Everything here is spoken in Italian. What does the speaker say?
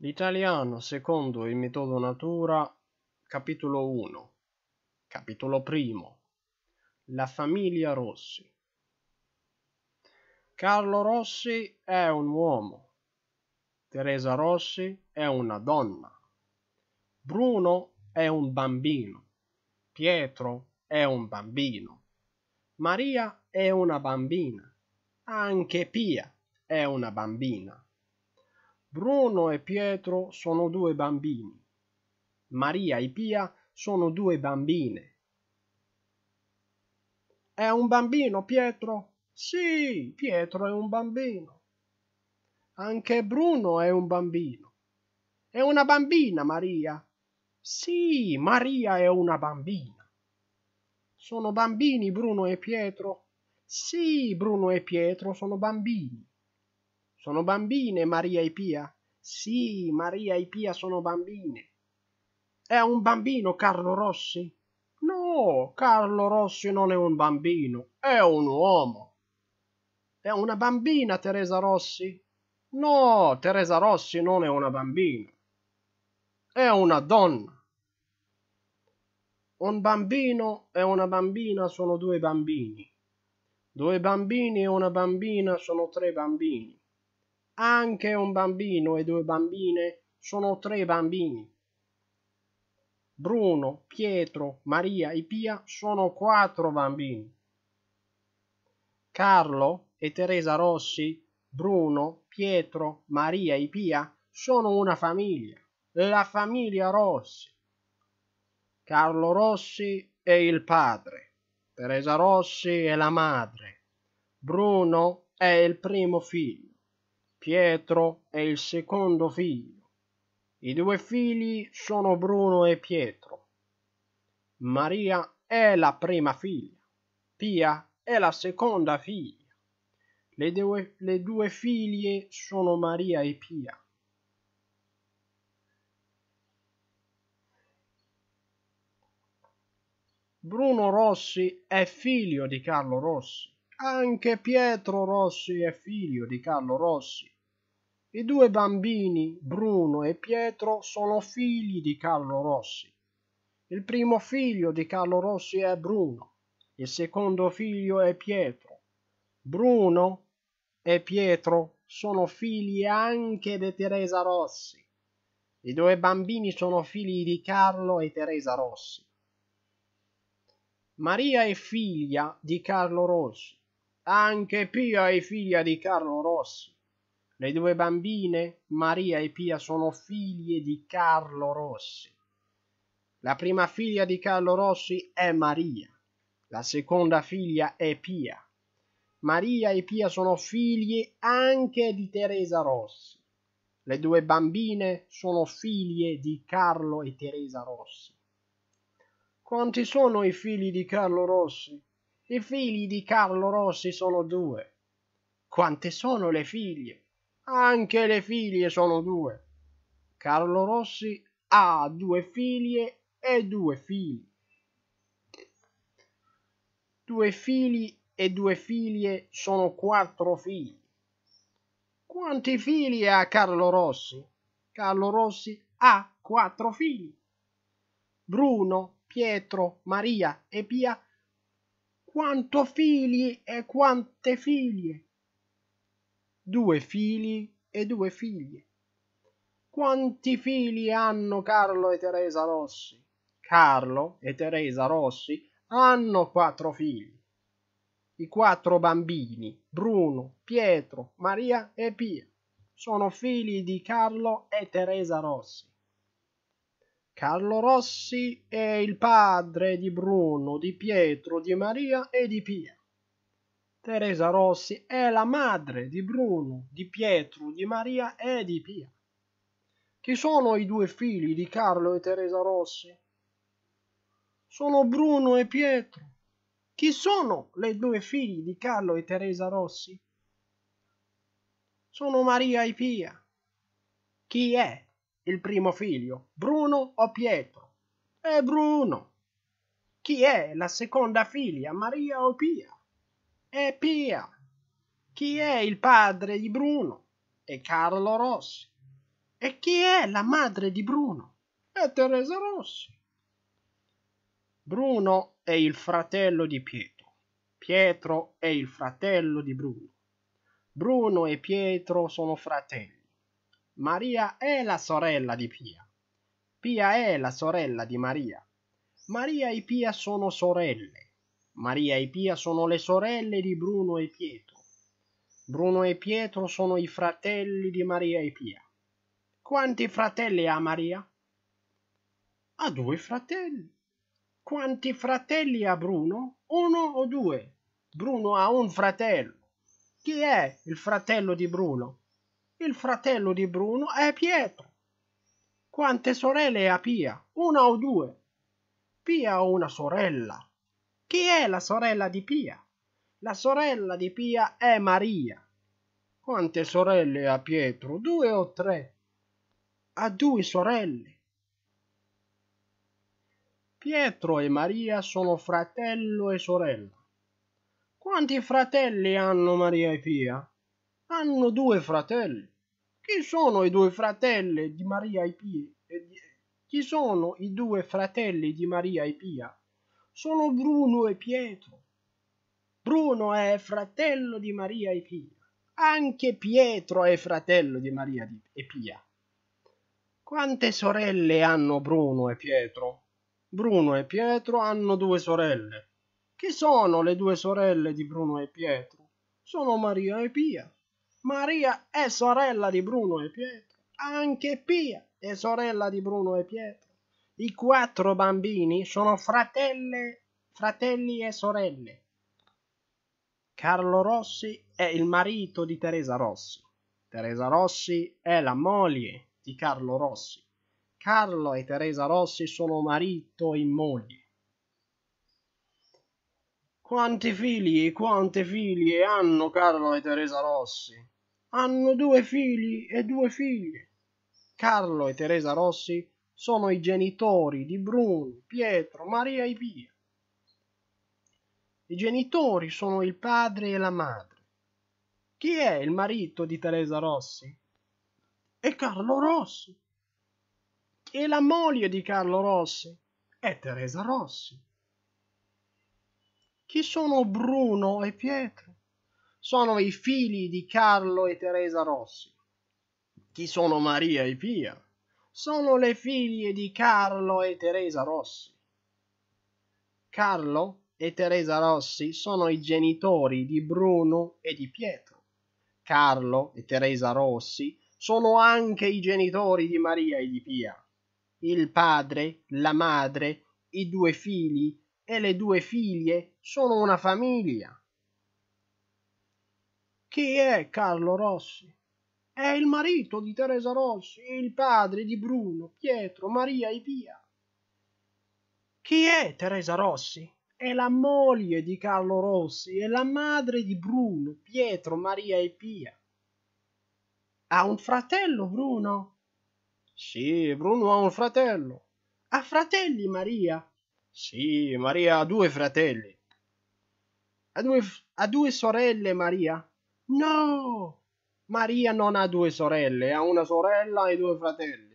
L'italiano secondo il metodo natura, capitolo 1, capitolo 1. La famiglia Rossi. Carlo Rossi è un uomo, Teresa Rossi è una donna, Bruno è un bambino, Pietro è un bambino, Maria è una bambina, anche Pia è una bambina. Bruno e Pietro sono due bambini. Maria e Pia sono due bambine. È un bambino Pietro? Sì, Pietro è un bambino. Anche Bruno è un bambino. È una bambina Maria? Sì, Maria è una bambina. Sono bambini Bruno e Pietro? Sì, Bruno e Pietro sono bambini. Sono bambine Maria e Pia? Sì, Maria e Pia sono bambine. È un bambino Carlo Rossi? No, Carlo Rossi non è un bambino, è un uomo. È una bambina Teresa Rossi? No, Teresa Rossi non è una bambina. È una donna. Un bambino e una bambina sono due bambini. Due bambini e una bambina sono tre bambini anche un bambino e due bambine sono tre bambini. Bruno, Pietro, Maria e Pia sono quattro bambini. Carlo e Teresa Rossi, Bruno, Pietro, Maria e Pia sono una famiglia, la famiglia Rossi. Carlo Rossi è il padre, Teresa Rossi è la madre, Bruno è il primo figlio. Pietro è il secondo figlio. I due figli sono Bruno e Pietro. Maria è la prima figlia, Pia è la seconda figlia. Le due, le due figlie sono Maria e Pia. Bruno Rossi è figlio di Carlo Rossi. Anche Pietro Rossi è figlio di Carlo Rossi. I due bambini, Bruno e Pietro, sono figli di Carlo Rossi. Il primo figlio di Carlo Rossi è Bruno, il secondo figlio è Pietro. Bruno e Pietro sono figli anche di Teresa Rossi. I due bambini sono figli di Carlo e Teresa Rossi. Maria è figlia di Carlo Rossi. Anche Pia è figlia di Carlo Rossi. Le due bambine, Maria e Pia, sono figlie di Carlo Rossi. La prima figlia di Carlo Rossi è Maria, la seconda figlia è Pia. Maria e Pia sono figlie anche di Teresa Rossi. Le due bambine sono figlie di Carlo e Teresa Rossi. Quanti sono i figli di Carlo Rossi? I figli di Carlo Rossi sono due. Quante sono le figlie? Anche le figlie sono due. Carlo Rossi ha due figlie e due figli. Due figli e due figlie sono quattro figli. Quanti figli ha Carlo Rossi? Carlo Rossi ha quattro figli. Bruno, Pietro, Maria e Pia. Quanto figli e quante figlie? due figli e due figlie. Quanti figli hanno Carlo e Teresa Rossi? Carlo e Teresa Rossi hanno quattro figli. I quattro bambini, Bruno, Pietro, Maria e Pia, sono figli di Carlo e Teresa Rossi. Carlo Rossi è il padre di Bruno, di Pietro, di Maria e di Pia. Teresa Rossi è la madre di Bruno, di Pietro, di Maria e di Pia. Chi sono i due figli di Carlo e Teresa Rossi? Sono Bruno e Pietro. Chi sono le due figli di Carlo e Teresa Rossi? Sono Maria e Pia. Chi è il primo figlio, Bruno o Pietro? È Bruno. Chi è la seconda figlia, Maria o Pia? e Pia. Chi è il padre di Bruno? È Carlo Rossi. E chi è la madre di Bruno? È Teresa Rossi. Bruno è il fratello di Pietro. Pietro è il fratello di Bruno. Bruno e Pietro sono fratelli. Maria è la sorella di Pia. Pia è la sorella di Maria. Maria e Pia sono sorelle. Maria e Pia sono le sorelle di Bruno e Pietro. Bruno e Pietro sono i fratelli di Maria e Pia. Quanti fratelli ha Maria? Ha due fratelli. Quanti fratelli ha Bruno? Uno o due? Bruno ha un fratello. Chi è il fratello di Bruno? Il fratello di Bruno è Pietro. Quante sorelle ha Pia? Una o due? Pia ha una sorella. Chi è la sorella di Pia? La sorella di Pia è Maria. Quante sorelle ha Pietro? Due o tre? Ha due sorelle. Pietro e Maria sono fratello e sorella. Quanti fratelli hanno Maria e Pia? Hanno due fratelli. Chi sono i due fratelli di Maria e Pia? Chi sono i due fratelli di Maria e Pia? sono Bruno e Pietro. Bruno è fratello di Maria e Pia. Anche Pietro è fratello di Maria e Pia. Quante sorelle hanno Bruno e Pietro? Bruno e Pietro hanno due sorelle. Che sono le due sorelle di Bruno e Pietro? Sono Maria e Pia. Maria è sorella di Bruno e Pietro. Anche Pia è sorella di Bruno e Pietro. I quattro bambini sono fratelle, fratelli e sorelle. Carlo Rossi è il marito di Teresa Rossi. Teresa Rossi è la moglie di Carlo Rossi. Carlo e Teresa Rossi sono marito e moglie. Quanti figli e quante figlie hanno Carlo e Teresa Rossi? Hanno due figli e due figlie. Carlo e Teresa Rossi sono i genitori di Bruno, Pietro, Maria e Pia. I genitori sono il padre e la madre. Chi è il marito di Teresa Rossi? È Carlo Rossi. E la moglie di Carlo Rossi? È Teresa Rossi. Chi sono Bruno e Pietro? Sono i figli di Carlo e Teresa Rossi. Chi sono Maria e Pia? sono le figlie di Carlo e Teresa Rossi. Carlo e Teresa Rossi sono i genitori di Bruno e di Pietro. Carlo e Teresa Rossi sono anche i genitori di Maria e di Pia. Il padre, la madre, i due figli e le due figlie sono una famiglia. Chi è Carlo Rossi? È il marito di Teresa Rossi, il padre di Bruno, Pietro, Maria e Pia. Chi è Teresa Rossi? È la moglie di Carlo Rossi, è la madre di Bruno, Pietro, Maria e Pia. Ha un fratello Bruno? Sì, Bruno ha un fratello. Ha fratelli Maria? Sì, Maria ha due fratelli. Ha due, ha due sorelle Maria? No, Maria non ha due sorelle, ha una sorella e due fratelli.